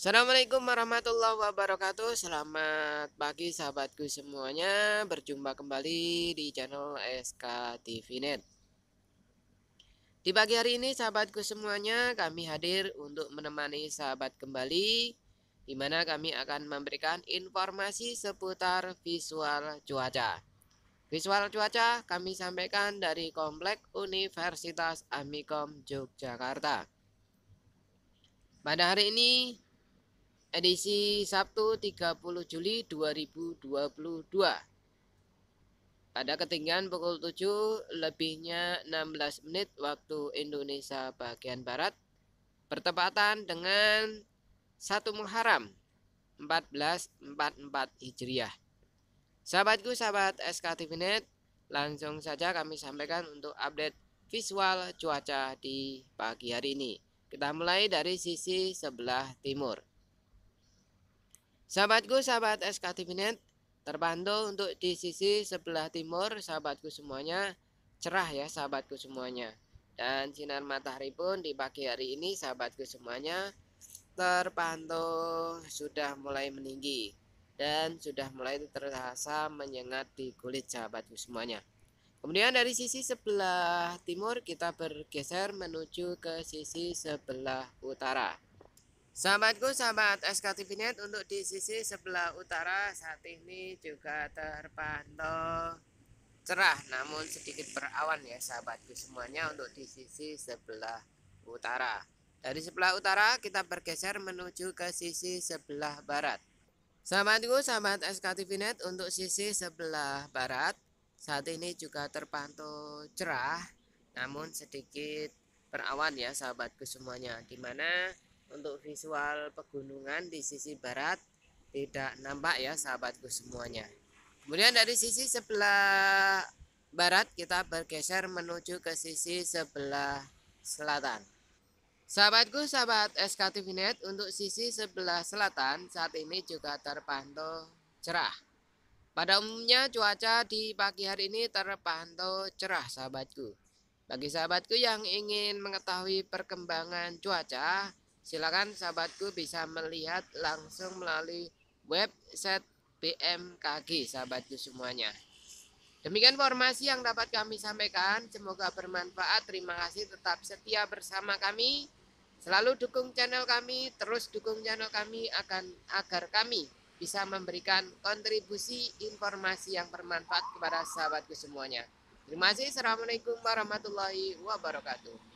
Assalamualaikum warahmatullahi wabarakatuh Selamat pagi sahabatku semuanya Berjumpa kembali di channel SK TVNet Di pagi hari ini sahabatku semuanya Kami hadir untuk menemani sahabat kembali di mana kami akan memberikan informasi seputar visual cuaca Visual cuaca kami sampaikan dari Komplek Universitas Amikom Yogyakarta pada hari ini edisi Sabtu 30 Juli 2022 pada ketinggian pukul 7 lebihnya 16 menit waktu Indonesia bagian Barat bertepatan dengan 1 Muharram 1444 Hijriah. Sahabatku sahabat TV Net, langsung saja kami sampaikan untuk update visual cuaca di pagi hari ini. Kita mulai dari sisi sebelah timur. Sahabatku, sahabat SKT Net, terpantau untuk di sisi sebelah timur, sahabatku semuanya, cerah ya sahabatku semuanya. Dan sinar matahari pun di pagi hari ini, sahabatku semuanya, terpantau sudah mulai meninggi dan sudah mulai terasa menyengat di kulit sahabatku semuanya. Kemudian dari sisi sebelah timur kita bergeser menuju ke sisi sebelah utara. Sahabatku, sahabat SKTV Net untuk di sisi sebelah utara saat ini juga terpantau cerah namun sedikit berawan ya sahabatku semuanya untuk di sisi sebelah utara. Dari sebelah utara kita bergeser menuju ke sisi sebelah barat. Sahabatku, sahabat SKTV Net untuk sisi sebelah barat saat ini juga terpantau cerah namun sedikit berawan ya sahabatku semuanya di mana untuk visual pegunungan di sisi barat tidak nampak ya sahabatku semuanya kemudian dari sisi sebelah barat kita bergeser menuju ke sisi sebelah selatan sahabatku sahabat SKT Vinet untuk sisi sebelah selatan saat ini juga terpantau cerah pada umumnya cuaca di pagi hari ini terpantau cerah sahabatku bagi sahabatku yang ingin mengetahui perkembangan cuaca Silakan sahabatku bisa melihat langsung melalui website BMKG sahabatku semuanya. Demikian informasi yang dapat kami sampaikan. Semoga bermanfaat. Terima kasih tetap setia bersama kami. Selalu dukung channel kami, terus dukung channel kami akan agar kami bisa memberikan kontribusi informasi yang bermanfaat kepada sahabatku semuanya. Terima kasih. Assalamualaikum warahmatullahi wabarakatuh.